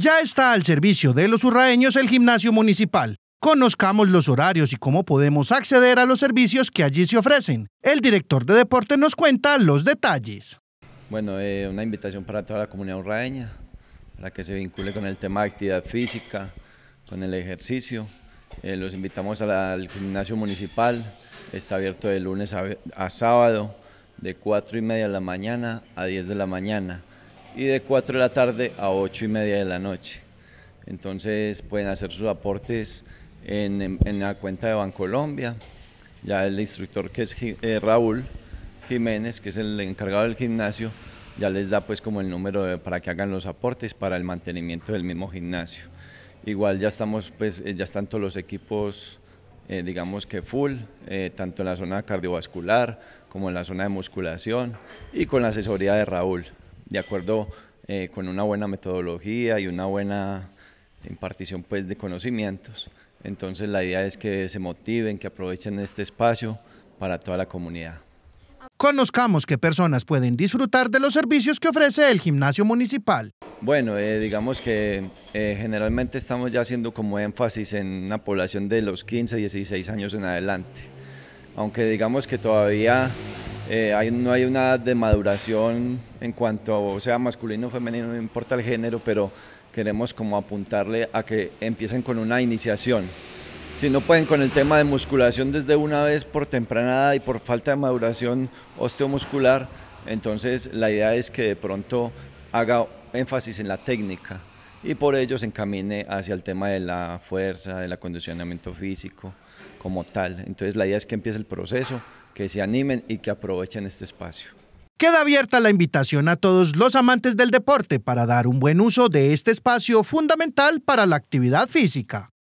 Ya está al servicio de los urraeños el gimnasio municipal. Conozcamos los horarios y cómo podemos acceder a los servicios que allí se ofrecen. El director de deporte nos cuenta los detalles. Bueno, eh, una invitación para toda la comunidad urraeña, para que se vincule con el tema de actividad física, con el ejercicio. Eh, los invitamos al gimnasio municipal, está abierto de lunes a, sábado, de 4 y media de la mañana a 10 de la mañana y de 4 de la tarde a 8 y media de la noche. Entonces pueden hacer sus aportes en, la cuenta de Bancolombia. Ya el instructor que es eh, Raúl Jiménez, que es el encargado del gimnasio, ya les da pues como el número para que hagan los aportes para el mantenimiento del mismo gimnasio. Igual ya estamos pues eh, ya están todos los equipos eh, digamos que full, tanto en la zona cardiovascular como en la zona de musculación y con la asesoría de Raúl de acuerdo eh, con una buena metodología y una buena impartición pues, de conocimientos. Entonces la idea es que se motiven, que aprovechen este espacio para toda la comunidad. Conozcamos qué personas pueden disfrutar de los servicios que ofrece el gimnasio municipal. Bueno, eh, digamos que eh, generalmente estamos ya haciendo como énfasis en una población de los 15, 16 años en adelante. Aunque digamos que todavía eh, hay, no hay una demaduración en cuanto sea masculino o femenino, no importa el género, pero queremos como apuntarle a que empiecen con una iniciación. Si no pueden con el tema de musculación desde una vez por tempranada y por falta de maduración osteomuscular, entonces la idea es que de pronto haga énfasis en la técnica y por ello se encamine hacia el tema de la fuerza, del acondicionamiento físico como tal. Entonces la idea es que empiece el proceso, que se animen y que aprovechen este espacio. Queda abierta la invitación a todos los amantes del deporte para dar un buen uso de este espacio fundamental para la actividad física.